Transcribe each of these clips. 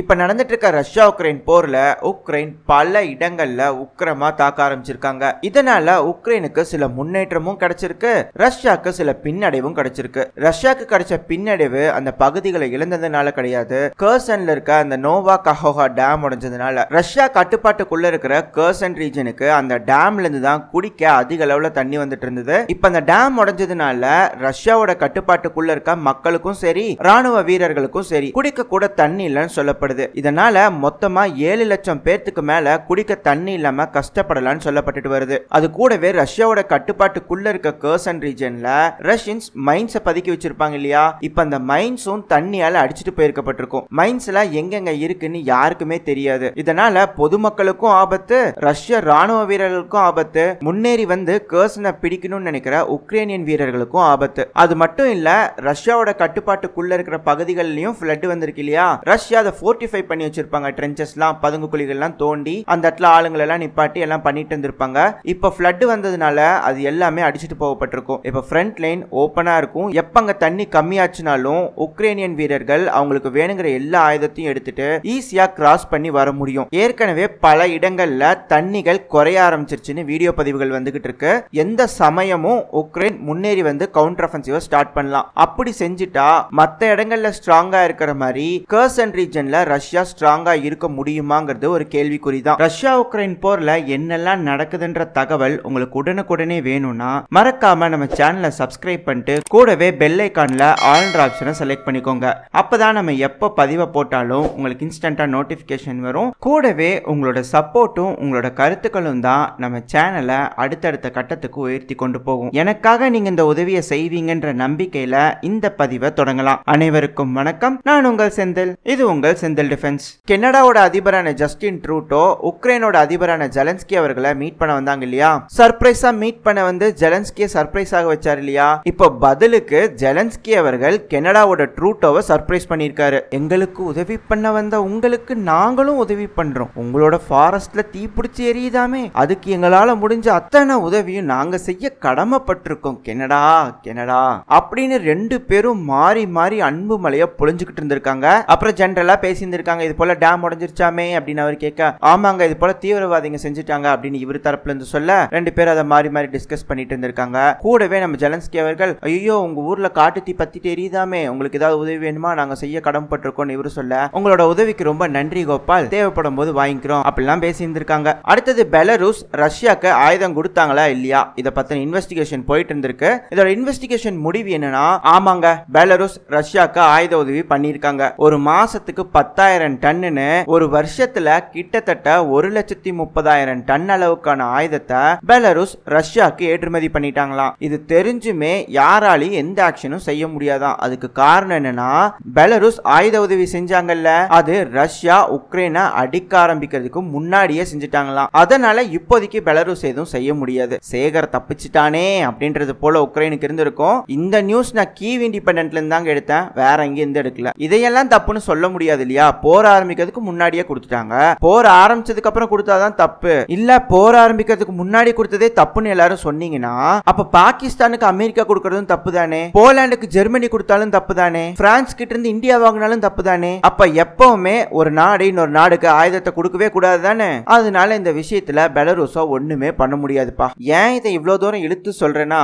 இப்போ இருக்க Russia Ukraine போரில் உக்ரைன் பல இடங்களில் உக்கிரமாக தாக்க ஆரம்பிச்சிருக்காங்க இதனால உக்ரைனுக்கு சில முன்னேற்றமும் கிடைச்சிருக்கு ரஷ்யாவுக்கு சில பின்னடைவும் கிடைச்சிருக்கு ரஷ்யாவுக்கு கிடைச்ச பின்னடைவு அந்த பகுதிகளை இழந்ததுனால கிடையாது கர்சன்ல இருக்க அந்த நோவா கஹோஹா டேம் உடைஞ்சதுனால ரஷ்யா கட்டுப்பாட்டுக்குள்ள இருக்கிற கர்சன் ரீஜனுக்கு அந்த டேம்ல இருந்து தான் குடிக்க அதிக அளவில் தண்ணி வந்துட்டு இருந்தது இப்போ அந்த டேம் உடைஞ்சதுனால ரஷ்யாவோட கட்டுப்பாட்டுக்குள்ள இருக்க மக்களுக்கும் சரி ராணுவ வீரர்களுக்கும் சரி குடிக்க கூட தண்ணி இல்லைன்னு சொல்ல சொல்லப்படுது இதனால மொத்தமா ஏழு லட்சம் பேர்த்துக்கு மேல குடிக்க தண்ணி இல்லாம கஷ்டப்படலாம்னு சொல்லப்பட்டுட்டு வருது அது கூடவே ரஷ்யாவோட கட்டுப்பாட்டுக்குள்ள இருக்க கர்சன் ரீஜன்ல ரஷ்யன்ஸ் மைன்ஸ் பதுக்கி வச்சிருப்பாங்க இல்லையா இப்ப அந்த மைன்ஸும் தண்ணியால அடிச்சுட்டு போயிருக்கப்பட்டிருக்கும் எல்லாம் எங்கெங்க இருக்குன்னு யாருக்குமே தெரியாது இதனால பொதுமக்களுக்கும் ஆபத்து ரஷ்ய ராணுவ வீரர்களுக்கும் ஆபத்து முன்னேறி வந்து கர்சனை பிடிக்கணும்னு நினைக்கிற உக்ரைனியன் வீரர்களுக்கும் ஆபத்து அது மட்டும் இல்ல ரஷ்யாவோட கட்டுப்பாட்டுக்குள்ள இருக்கிற பகுதிகளிலும் ஃபிளட் வந்திருக்கு இல்லையா ரஷ்யா அதை ஃபோர்ட்டிஃபை பண்ணி வச்சிருப்பாங்க எல்லாம் பதுங்கு குழிகள்லாம் தோண்டி அந்த இடத்துல ஆளுங்களை எல்லாம் நிப்பாட்டி எல்லாம் பண்ணிட்டு இருந்திருப்பாங்க இப்போ ஃப்ளட் வந்ததுனால அது எல்லாமே அடிச்சுட்டு போகப்பட்டிருக்கும் இப்போ ஃப்ரண்ட் லைன் ஓப்பனாக இருக்கும் எப்போ தண்ணி கம்மியாச்சுனாலும் உக்ரைனியன் வீரர்கள் அவங்களுக்கு வேணுங்கிற எல்லா ஆயுதத்தையும் எடுத்துட்டு ஈஸியா கிராஸ் பண்ணி வர முடியும் ஏற்கனவே பல இடங்கள்ல தண்ணிகள் குறைய ஆரம்பிச்சிருச்சுன்னு வீடியோ பதிவுகள் வந்துகிட்டு இருக்கு எந்த சமயமும் உக்ரைன் முன்னேறி வந்து கவுண்டர் அஃபென்சிவை ஸ்டார்ட் பண்ணலாம் அப்படி செஞ்சுட்டா மற்ற இடங்கள்ல ஸ்ட்ராங்கா இருக்கிற மாதிரி கர்சன் ரீஜன்ல ரஷ்யா ஸ்ட்ராங்கா இருக்க முடியுமாங்கிறது ஒரு கேள்விக்குறி தான் ரஷ்யா உக்ரைன் போர்ல என்னெல்லாம் நடக்குதுன்ற தகவல் உங்களுக்கு உடனுக்குடனே வேணும்னா மறக்காம நம்ம சேனலை சப்ஸ்கிரைப் பண்ணிட்டு கூடவே பெல் ஐக்கான்ல ஆல்ன்ற ஆப்ஷனை செலக்ட் பண்ணிக்கோங்க அப்பதான் நம்ம எப்போ பதிவை போட்டாலும் உங்களுக்கு இன்ஸ்டன்டா நோட்டிபிகேஷன் வரும் கூடவே உங்களோட சப்போர்ட்டும் உங்களோட கருத்துக்களும் தான் நம்ம சேனலை அடுத்தடுத்த கட்டத்துக்கு உயர்த்தி கொண்டு போகும் எனக்காக நீங்க இந்த உதவியை செய்வீங்கன்ற நம்பிக்கையில இந்த பதிவை தொடங்கலாம் அனைவருக்கும் வணக்கம் நான் உங்கள் செந்தில் இது உங்கள் செந்தில் செந்தில் டிஃபென்ஸ் கெனடாவோட அதிபரான ஜஸ்டின் ட்ரூட்டோ உக்ரைனோட அதிபரான ஜெலன்ஸ்கி அவர்களை மீட் பண்ண வந்தாங்க இல்லையா சர்ப்ரைஸா மீட் பண்ண வந்து ஜெலன்ஸ்கியை ஆக வச்சார் இல்லையா இப்போ பதிலுக்கு ஜெலன்ஸ்கி அவர்கள் கெனடாவோட ட்ரூட்டோவை சர்ப்ரைஸ் பண்ணியிருக்காரு எங்களுக்கு உதவி பண்ண வந்த உங்களுக்கு நாங்களும் உதவி பண்றோம் உங்களோட ஃபாரஸ்ட்ல தீ பிடிச்சி எரியுதாமே அதுக்கு எங்களால முடிஞ்ச அத்தனை உதவியும் நாங்க செய்ய கடமைப்பட்டிருக்கோம் கெனடா கெனடா அப்படின்னு ரெண்டு பேரும் மாறி மாறி அன்பு மலைய பொழிஞ்சுக்கிட்டு இருந்திருக்காங்க அப்புறம் ஜென்ரலா பேசி பேசியிருந்திருக்காங்க இது போல டேம் உடஞ்சிருச்சாமே அப்படின்னு அவர் கேட்க ஆமாங்க இது போல தீவிரவாதிங்க செஞ்சுட்டாங்க அப்படின்னு இவர் தரப்புல இருந்து சொல்ல ரெண்டு பேரும் அதை மாறி மாறி டிஸ்கஸ் பண்ணிட்டு இருந்திருக்காங்க கூடவே நம்ம ஜலன்ஸ்கி அவர்கள் ஐயோ உங்க ஊர்ல காட்டு தீ பத்தி தெரியுதாமே உங்களுக்கு ஏதாவது உதவி வேணுமா நாங்க செய்ய கடமைப்பட்டிருக்கோம்னு இவரு சொல்ல உங்களோட உதவிக்கு ரொம்ப நன்றி கோபால் தேவைப்படும் போது வாங்கிக்கிறோம் அப்படிலாம் இருந்திருக்காங்க அடுத்தது பெலரூஸ் ரஷ்யாக்கு ஆயுதம் கொடுத்தாங்களா இல்லையா இதை பத்தின இன்வெஸ்டிகேஷன் போயிட்டு இருந்திருக்கு இதோட இன்வெஸ்டிகேஷன் முடிவு என்னன்னா ஆமாங்க பெலரூஸ் ரஷ்யாக்கு ஆயுத உதவி பண்ணியிருக்காங்க ஒரு மாசத்துக்கு பத்து பத்தாயிரம் டன்னுன்னு ஒரு வருஷத்துல கிட்டத்தட்ட ஒரு லட்சத்தி முப்பதாயிரம் டன் அளவுக்கான ஆயுதத்தை பெலருஸ் ரஷ்யாக்கு ஏற்றுமதி பண்ணிட்டாங்களாம் இது தெரிஞ்சுமே யாராலையும் எந்த ஆக்ஷனும் செய்ய முடியாதான் அதுக்கு காரணம் என்னன்னா பெலருஸ் ஆயுத உதவி செஞ்சாங்கல்ல அது ரஷ்யா உக்ரைனை அடிக்க ஆரம்பிக்கிறதுக்கு முன்னாடியே செஞ்சுட்டாங்களாம் அதனால இப்போதைக்கு பெலருஸ் எதுவும் செய்ய முடியாது சேகர் தப்பிச்சிட்டானே அப்படின்றது போல உக்ரைனுக்கு இருந்திருக்கும் இந்த நியூஸ் நான் கீவ் இண்டிபெண்ட்ல இருந்து தாங்க எடுத்தேன் வேற எங்கேயும் இருந்து எடுக்கல இதையெல்லாம் தப்புன்னு சொல்ல முடியாது இல்லையா இல்லையா போர் ஆரம்பிக்கிறதுக்கு முன்னாடியே கொடுத்துட்டாங்க போர் ஆரம்பிச்சதுக்கு அப்புறம் கொடுத்தாதான் தப்பு இல்ல போர் ஆரம்பிக்கிறதுக்கு முன்னாடி கொடுத்ததே தப்புன்னு எல்லாரும் சொன்னீங்கன்னா அப்ப பாகிஸ்தானுக்கு அமெரிக்கா கொடுக்கறதும் தப்பு தானே போலாண்டுக்கு ஜெர்மனி கொடுத்தாலும் தப்பு தானே பிரான்ஸ் கிட்ட இருந்து இந்தியா வாங்கினாலும் தப்பு தானே அப்ப எப்பவுமே ஒரு நாடு இன்னொரு நாடுக்கு ஆயுதத்தை கொடுக்கவே கூடாது தானே அதனால இந்த விஷயத்துல பெலருசா ஒண்ணுமே பண்ண முடியாதுப்பா ஏன் இதை இவ்வளவு தூரம் இழுத்து சொல்றேன்னா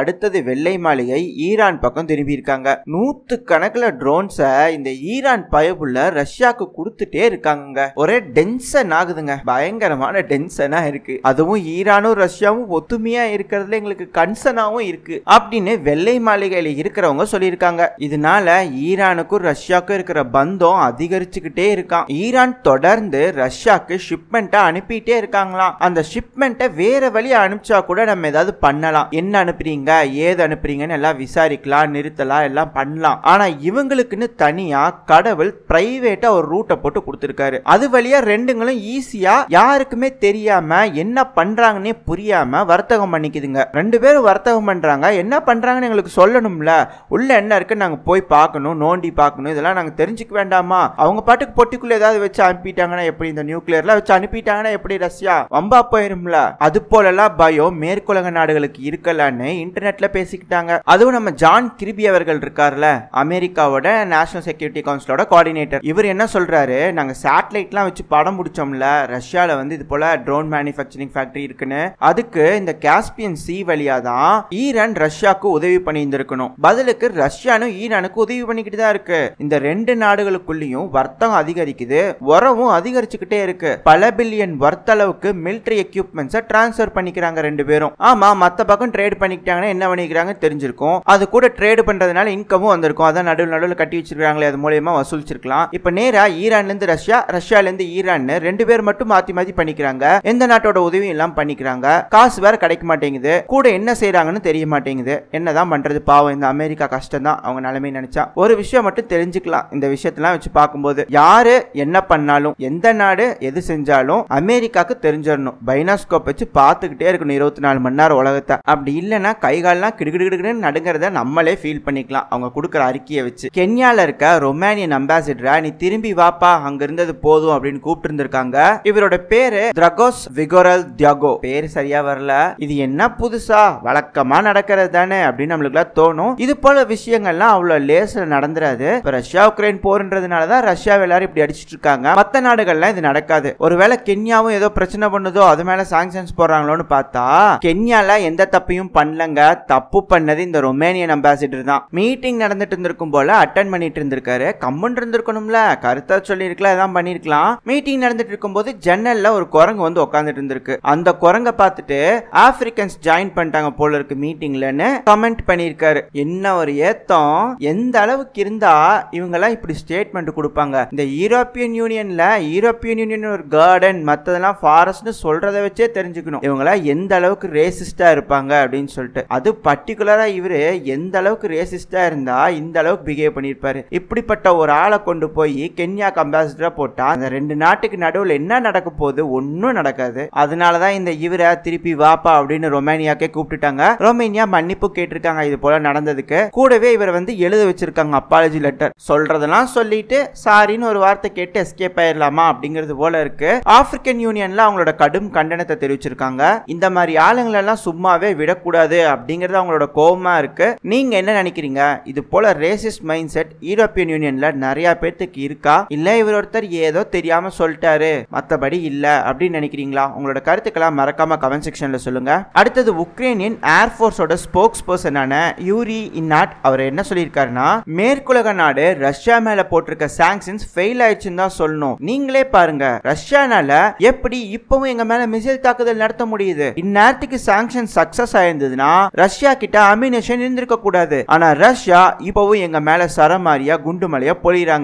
அடுத்தது வெள்ளை மாளிகை ஈரான் பக்கம் திரும்பி இருக்காங்க நூத்து கணக்குல ட்ரோன்ஸை இந்த ஈரான் பயபுள்ள ரஷ்யாவுக்கு கொடுத்துட்டே இருக்காங்க ஒரே டென்ஷன் ஆகுதுங்க பயங்கரமான டென்ஷனா இருக்கு அதுவும் ஈரானும் ரஷ்யாவும் ஒத்துமையா இருக்கிறதுல எங்களுக்கு கன்சனாவும் இருக்கு அப்படின்னு வெள்ளை மாளிகையில இருக்கிறவங்க சொல்லியிருக்காங்க இதனால ஈரானுக்கும் ரஷ்யாவுக்கும் இருக்கிற பந்தம் அதிகரிச்சுக்கிட்டே இருக்கான் ஈரான் தொடர்ந்து ரஷ்யாவுக்கு ஷிப்மெண்ட்டை அனுப்பிட்டே இருக்காங்களாம் அந்த ஷிப்மெண்ட்டை வேற வழி அனுப்பிச்சா கூட நம்ம ஏதாவது பண்ணலாம் என்ன அனுப்புறீங்க ஏது அனுப்புறீங்கன்னு எல்லாம் விசாரிக்கலாம் நிறுத்தலாம் எல்லாம் பண்ணலாம் ஆனா இவங்களுக்குன்னு தனியா கடவுள் பிரை பிரைவேட்டா ஒரு ரூட்டை போட்டு கொடுத்துருக்காரு அது வழியா ரெண்டுங்களும் ஈஸியா யாருக்குமே தெரியாம என்ன பண்றாங்கன்னே புரியாம வர்த்தகம் பண்ணிக்குதுங்க ரெண்டு பேரும் வர்த்தகம் பண்றாங்க என்ன பண்றாங்கன்னு எங்களுக்கு சொல்லணும்ல உள்ள என்ன இருக்கு நாங்க போய் பார்க்கணும் நோண்டி பார்க்கணும் இதெல்லாம் நாங்க தெரிஞ்சுக்க வேண்டாமா அவங்க பாட்டுக்கு பொட்டிக்குள்ள ஏதாவது வச்சு அனுப்பிட்டாங்கன்னா எப்படி இந்த நியூக்ளியர்லாம் வச்சு அனுப்பிட்டாங்கன்னா எப்படி ரஷ்யா வம்பா போயிரும்ல அது போலலாம் பயம் மேற்குலக நாடுகளுக்கு இருக்கலான்னு இன்டர்நெட்ல பேசிக்கிட்டாங்க அதுவும் நம்ம ஜான் கிரிபி அவர்கள் இருக்கார்ல அமெரிக்காவோட நேஷனல் செக்யூரிட்டி கவுன்சிலோட கோஆர்டினேட்டர் இவர் என்ன சொல்கிறாரு நாங்கள் சேட்டலைட்லாம் வச்சு படம் பிடிச்சோம்ல ரஷ்யாவில் வந்து இது போல் ட்ரோன் மேனுஃபேக்சரிங் ஃபேக்ட்ரி இருக்குன்னு அதுக்கு இந்த காஸ்பியன் சி வழியாக தான் ஈரான் ரஷ்யாவுக்கு உதவி பண்ணியிருந்திருக்கணும் பதிலுக்கு ரஷ்யானும் ஈரானுக்கு உதவி பண்ணிக்கிட்டு தான் இருக்குது இந்த ரெண்டு நாடுகளுக்குள்ளேயும் வர்த்தகம் அதிகரிக்குது உறவும் அதிகரிச்சுக்கிட்டே இருக்கு பல பில்லியன் வர்த்தளவுக்கு மிலிட்ரி எக்யூப்மெண்ட்ஸை டிரான்ஸ்ஃபர் பண்ணிக்கிறாங்க ரெண்டு பேரும் ஆமாம் மற்ற பக்கம் ட்ரேட் பண்ணிக்கிட்டாங்கன்னா என்ன பண்ணிக்கிறாங்க தெரிஞ்சிருக்கும் அது கூட ட்ரேடு பண்ணுறதுனால இன்கமும் வந்திருக்கும் அதான் நடுவில் நடுவில் கட்டி வச்சிருக்காங்களே அது மூலயமா வசூலிச்சிருக்கலாம் இப்போ நேராக ஈரான்லேருந்து ரஷ்யா ரஷ்யாலேருந்து ஈரான் ரெண்டு பேர் மட்டும் மாற்றி மாற்றி பண்ணிக்கிறாங்க எந்த நாட்டோட உதவியும் எல்லாம் பண்ணிக்கிறாங்க காசு வேற கிடைக்க மாட்டேங்குது கூட என்ன செய்யறாங்கன்னு தெரிய மாட்டேங்குது என்ன தான் பண்ணுறது பாவம் இந்த அமெரிக்கா கஷ்டம் தான் அவங்க நிலைமை நினைச்சா ஒரு விஷயம் மட்டும் தெரிஞ்சுக்கலாம் இந்த விஷயத்தெல்லாம் வச்சு பார்க்கும்போது யாரு என்ன பண்ணாலும் எந்த நாடு எது செஞ்சாலும் அமெரிக்காவுக்கு தெரிஞ்சிடணும் பைனாஸ்கோப் வச்சு பார்த்துக்கிட்டே இருக்கணும் இருபத்தி நாலு மணி நேரம் உலகத்தை அப்படி இல்லைன்னா கைகாலெலாம் கிடுகிடுகிடுன்னு நடுங்கிறத நம்மளே ஃபீல் பண்ணிக்கலாம் அவங்க கொடுக்குற அறிக்கையை வச்சு கென்யாவில் இருக்க ரொமானியன் அம்பாசிடரா நீ திரும்பி வாப்பா அங்க இருந்தது போதும் அப்படின்னு கூப்பிட்டு இருந்திருக்காங்க இவரோட பேரு திரகோஸ் விகோரல் தியாகோ பேரு சரியா வரல இது என்ன புதுசா வழக்கமா நடக்கிறது தானே அப்படின்னு நம்மளுக்கு தோணும் இது போல விஷயங்கள்லாம் அவ்வளவு லேசில் நடந்துராது இப்ப ரஷ்யா உக்ரைன் போர்ன்றதுனாலதான் ரஷ்யா எல்லாரும் இப்படி அடிச்சிட்டு இருக்காங்க மத்த நாடுகள்லாம் இது நடக்காது ஒருவேளை கென்யாவும் ஏதோ பிரச்சனை பண்ணுதோ அது மேல சாங்ஷன்ஸ் போடுறாங்களோன்னு பார்த்தா கென்யால எந்த தப்பையும் பண்ணலங்க தப்பு பண்ணது இந்த ரொமேனியன் அம்பாசிடர் தான் மீட்டிங் நடந்துட்டு இருந்திருக்கும் போல அட்டன் பண்ணிட்டு இருந்திருக்காரு கம்மன் இருந்திருக்கணும்ல பண்ணல கருத்தா சொல்லியிருக்கலாம் எதாவது பண்ணிருக்கலாம் மீட்டிங் நடந்துட்டு இருக்கும்போது ஜன்னல்ல ஒரு குரங்கு வந்து உட்காந்துட்டு இருந்திருக்கு அந்த குரங்க பார்த்துட்டு ஆப்பிரிக்கன்ஸ் ஜாயின் பண்ணிட்டாங்க போல இருக்கு மீட்டிங்லன்னு கமெண்ட் பண்ணியிருக்காரு என்ன ஒரு ஏத்தம் எந்த அளவுக்கு இருந்தா இவங்கெல்லாம் இப்படி ஸ்டேட்மெண்ட் கொடுப்பாங்க இந்த யூரோப்பியன் யூனியன்ல யூரோப்பியன் யூனியன் ஒரு கார்டன் மத்ததெல்லாம் ஃபாரஸ்ட்னு சொல்றதை வச்சே தெரிஞ்சுக்கணும் இவங்கெல்லாம் எந்த அளவுக்கு ரேசிஸ்டா இருப்பாங்க அப்படின்னு சொல்லிட்டு அது பர்டிகுலரா இவரு எந்த அளவுக்கு ரேசிஸ்டா இருந்தா இந்த அளவுக்கு பிஹேவ் பண்ணியிருப்பாரு இப்படிப்பட்ட ஒரு ஆளை கொண்டு போய் போய் கென்யா அம்பாசிடரா போட்டா அந்த ரெண்டு நாட்டுக்கு நடுவில் என்ன நடக்க போகுது ஒன்றும் நடக்காது அதனாலதான் இந்த இவரை திருப்பி வாப்பா அப்படின்னு ரொமேனியாக்கே கூப்பிட்டுட்டாங்க ரொமேனியா மன்னிப்பு கேட்டிருக்காங்க இது போல நடந்ததுக்கு கூடவே இவர் வந்து எழுத வச்சிருக்காங்க அப்பாலஜி லெட்டர் சொல்றதெல்லாம் சொல்லிட்டு சாரின்னு ஒரு வார்த்தை கேட்டு எஸ்கேப் ஆயிடலாமா அப்படிங்கிறது போல இருக்கு ஆப்பிரிக்கன் யூனியன்ல அவங்களோட கடும் கண்டனத்தை தெரிவிச்சிருக்காங்க இந்த மாதிரி எல்லாம் சும்மாவே விடக்கூடாது அப்படிங்கிறது அவங்களோட கோபமா இருக்கு நீங்க என்ன நினைக்கிறீங்க இது போல ரேசிஸ்ட் மைண்ட் செட் யூரோப்பியன் யூனியன்ல நிறைய பேர்த்துக்கு உங்களுக்கு இருக்கா இல்ல இவர் ஒருத்தர் ஏதோ தெரியாம சொல்லிட்டாரு மத்தபடி இல்ல அப்படின்னு நினைக்கிறீங்களா உங்களோட கருத்துக்களை மறக்காம கமெண்ட் செக்ஷன்ல சொல்லுங்க அடுத்தது உக்ரைனின் ஏர்ஃபோர்ஸோட ஸ்போக்ஸ் பர்சனான யூரி இன்னாட் அவர் என்ன சொல்லியிருக்காருன்னா மேற்குலக நாடு ரஷ்யா மேல போட்டிருக்க சாங்ஷன்ஸ் ஃபெயில் ஆயிடுச்சுன்னு தான் சொல்லணும் நீங்களே பாருங்க ரஷ்யானால எப்படி இப்பவும் எங்க மேல மிசைல் தாக்குதல் நடத்த முடியுது இந்நேரத்துக்கு சாங்ஷன் சக்சஸ் ஆயிருந்ததுன்னா ரஷ்யா கிட்ட அமினேஷன் இருந்திருக்க கூடாது ஆனா ரஷ்யா இப்பவும் எங்க மேல சரமாரியா குண்டுமலையா பொழிறாங்க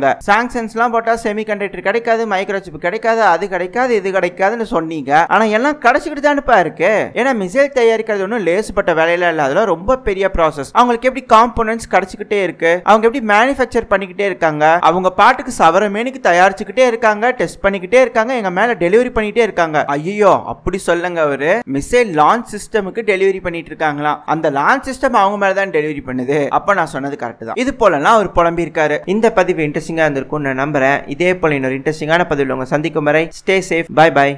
ஜங்ஷன்ஸ்லாம் போட்டால் செமி கண்டக்டர் கிடைக்காது மைக்ரோசிப் கிடைக்காது அது கிடைக்காது இது கிடைக்காதுன்னு சொன்னீங்க ஆனால் எல்லாம் கிடைச்சிக்கிட்டு தான்ப்பா இருக்கு ஏன்னா மிசைல் தயாரிக்கிறது ஒன்றும் லேசுப்பட்ட வேலையில இல்லை அதெல்லாம் ரொம்ப பெரிய ப்ராசஸ் அவங்களுக்கு எப்படி காம்போனன்ட்ஸ் கிடைச்சிக்கிட்டே இருக்கு அவங்க எப்படி மேனுஃபேக்சர் பண்ணிக்கிட்டே இருக்காங்க அவங்க பாட்டுக்கு சவர மேனுக்கு தயாரிச்சுக்கிட்டே இருக்காங்க டெஸ்ட் பண்ணிக்கிட்டே இருக்காங்க எங்க மேல டெலிவரி பண்ணிட்டே இருக்காங்க ஐயோ அப்படி சொல்லுங்க அவரு மிசைல் லான்ச் சிஸ்டமுக்கு டெலிவரி பண்ணிட்டு இருக்காங்களாம் அந்த லான்ச் சிஸ்டம் அவங்க மேல தான் டெலிவரி பண்ணுது அப்ப நான் சொன்னது கரெக்ட் தான் இது போலலாம் அவர் புலம்பி இருக்காரு இந்த பதிவு இன்ட்ரெஸ்டிங்கா இருந்திருக்கும் இருக்கும்னு நான் நம்புகிறேன் இதே போல இன்னொரு இன்ட்ரெஸ்டிங்கான பதிவில் உங்க சந்திக்கும் வரை ஸ்டே சேஃப் பாய் பாய்